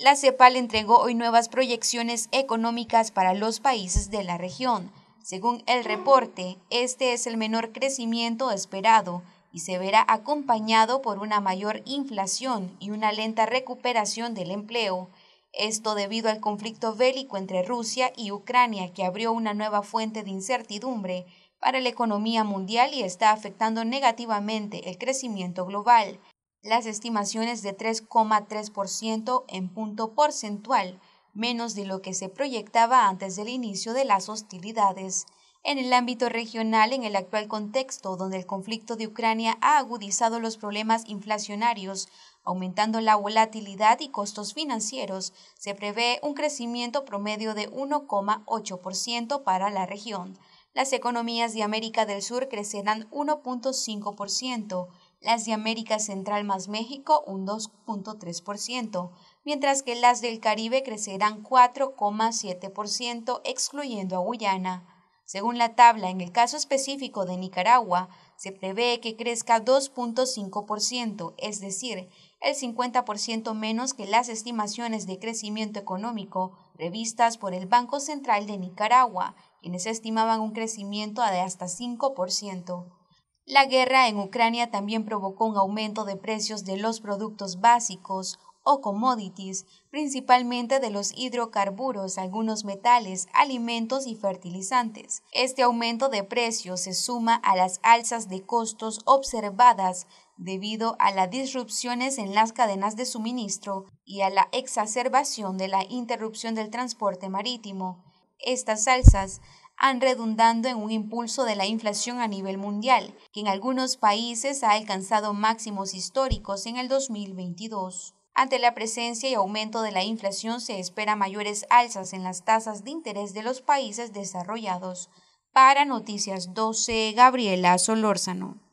La CEPAL entregó hoy nuevas proyecciones económicas para los países de la región. Según el reporte, este es el menor crecimiento esperado y se verá acompañado por una mayor inflación y una lenta recuperación del empleo. Esto debido al conflicto bélico entre Rusia y Ucrania que abrió una nueva fuente de incertidumbre para la economía mundial y está afectando negativamente el crecimiento global las estimaciones de 3,3% en punto porcentual, menos de lo que se proyectaba antes del inicio de las hostilidades. En el ámbito regional, en el actual contexto donde el conflicto de Ucrania ha agudizado los problemas inflacionarios, aumentando la volatilidad y costos financieros, se prevé un crecimiento promedio de 1,8% para la región. Las economías de América del Sur crecerán 1.5%, las de América Central más México un 2.3%, mientras que las del Caribe crecerán 4.7%, excluyendo a Guyana. Según la tabla, en el caso específico de Nicaragua, se prevé que crezca 2.5%, es decir, el 50% menos que las estimaciones de crecimiento económico revistas por el Banco Central de Nicaragua, quienes estimaban un crecimiento de hasta 5%. La guerra en Ucrania también provocó un aumento de precios de los productos básicos o commodities, principalmente de los hidrocarburos, algunos metales, alimentos y fertilizantes. Este aumento de precios se suma a las alzas de costos observadas debido a las disrupciones en las cadenas de suministro y a la exacerbación de la interrupción del transporte marítimo. Estas alzas han redundando en un impulso de la inflación a nivel mundial, que en algunos países ha alcanzado máximos históricos en el 2022. Ante la presencia y aumento de la inflación se espera mayores alzas en las tasas de interés de los países desarrollados. Para Noticias 12, Gabriela Solórzano.